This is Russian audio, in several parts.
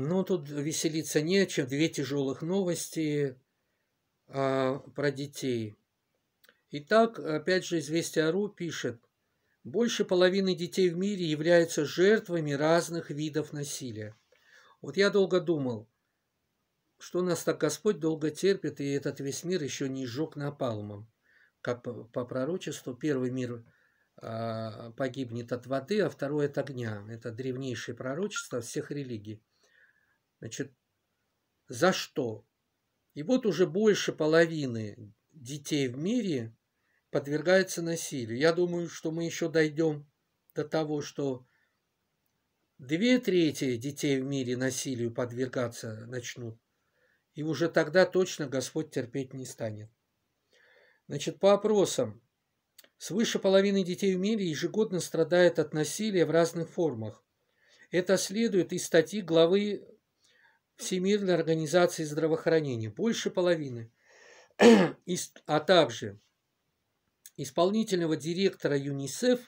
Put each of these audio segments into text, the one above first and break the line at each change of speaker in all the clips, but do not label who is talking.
Ну, тут веселиться нечем. Две тяжелых новости а, про детей. Итак, опять же, «Известия РУ» пишет, больше половины детей в мире являются жертвами разных видов насилия. Вот я долго думал, что нас так Господь долго терпит, и этот весь мир еще не сжег напалмом. Как по, по пророчеству, первый мир а, погибнет от воды, а второй от огня. Это древнейшее пророчество всех религий. Значит, за что? И вот уже больше половины детей в мире подвергаются насилию. Я думаю, что мы еще дойдем до того, что две трети детей в мире насилию подвергаться начнут. И уже тогда точно Господь терпеть не станет. Значит, по опросам, свыше половины детей в мире ежегодно страдает от насилия в разных формах. Это следует из статьи главы Всемирной организации здравоохранения, больше половины, а также исполнительного директора ЮНИСЕФ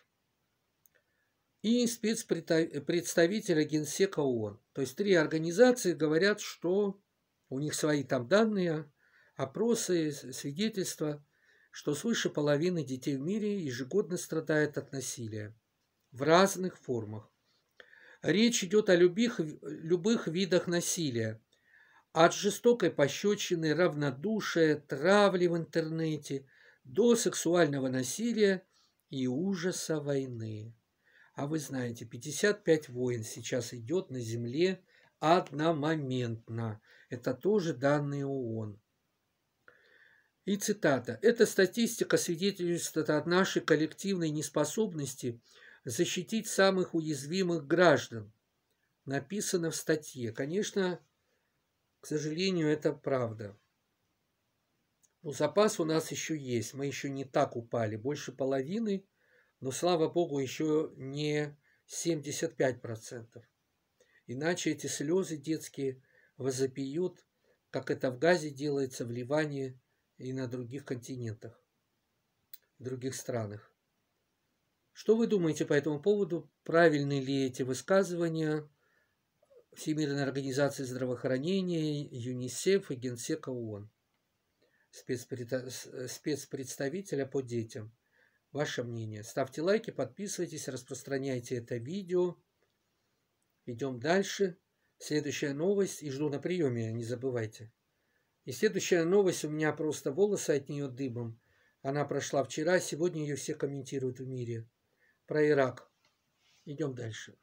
и спецпредставителя Генсека ООН. То есть три организации говорят, что у них свои там данные, опросы, свидетельства, что свыше половины детей в мире ежегодно страдает от насилия в разных формах. Речь идет о любых, любых видах насилия. От жестокой пощечины, равнодушия, травли в интернете до сексуального насилия и ужаса войны. А вы знаете, 55 войн сейчас идет на Земле одномоментно. Это тоже данные ООН. И цитата. «Эта статистика свидетельствует о нашей коллективной неспособности – защитить самых уязвимых граждан, написано в статье. Конечно, к сожалению, это правда. Но ну, запас у нас еще есть. Мы еще не так упали. Больше половины, но, слава богу, еще не 75%. Иначе эти слезы детские возопьют, как это в Газе делается, в Ливане и на других континентах, в других странах. Что вы думаете по этому поводу? Правильны ли эти высказывания Всемирной организации здравоохранения, ЮНИСЕФ и Генсека ООН, спецпредставителя а по детям? Ваше мнение. Ставьте лайки, подписывайтесь, распространяйте это видео. Идем дальше. Следующая новость. И жду на приеме, не забывайте. И следующая новость. У меня просто волосы от нее дыбом. Она прошла вчера, сегодня ее все комментируют в мире про Ирак. Идем дальше.